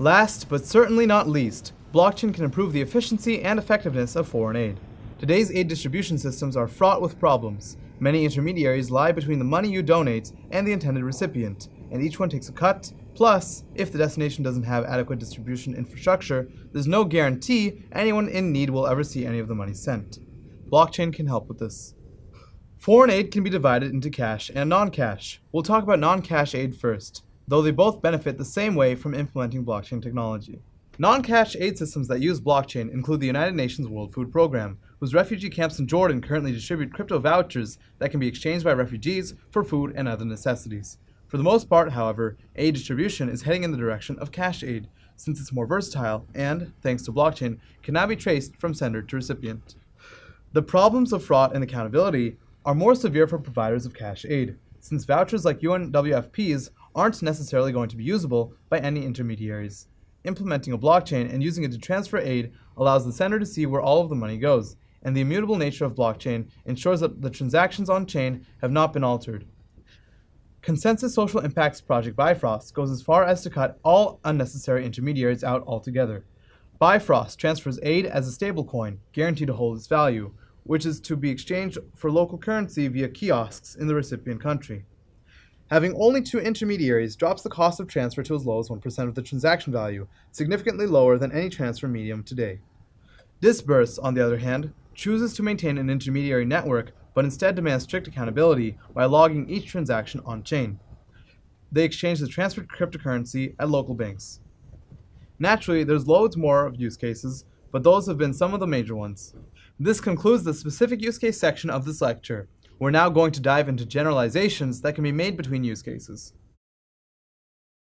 Last, but certainly not least, blockchain can improve the efficiency and effectiveness of foreign aid. Today's aid distribution systems are fraught with problems. Many intermediaries lie between the money you donate and the intended recipient, and each one takes a cut. Plus, if the destination doesn't have adequate distribution infrastructure, there's no guarantee anyone in need will ever see any of the money sent. Blockchain can help with this. Foreign aid can be divided into cash and non cash. We'll talk about non cash aid first though they both benefit the same way from implementing blockchain technology. Non cash aid systems that use blockchain include the United Nations World Food Program, whose refugee camps in Jordan currently distribute crypto vouchers that can be exchanged by refugees for food and other necessities. For the most part, however, aid distribution is heading in the direction of cash aid, since it's more versatile and, thanks to blockchain, can now be traced from sender to recipient. The problems of fraud and accountability are more severe for providers of cash aid, since vouchers like UNWFP's aren't necessarily going to be usable by any intermediaries. Implementing a blockchain and using it to transfer aid allows the sender to see where all of the money goes, and the immutable nature of blockchain ensures that the transactions on chain have not been altered. Consensus Social Impacts Project Bifrost goes as far as to cut all unnecessary intermediaries out altogether. Bifrost transfers aid as a stablecoin, guaranteed to hold its value, which is to be exchanged for local currency via kiosks in the recipient country. Having only two intermediaries drops the cost of transfer to as low as 1% of the transaction value, significantly lower than any transfer medium today. Disburse, on the other hand, chooses to maintain an intermediary network but instead demands strict accountability by logging each transaction on chain. They exchange the transferred cryptocurrency at local banks. Naturally, there's loads more of use cases, but those have been some of the major ones. This concludes the specific use case section of this lecture. We're now going to dive into generalizations that can be made between use cases.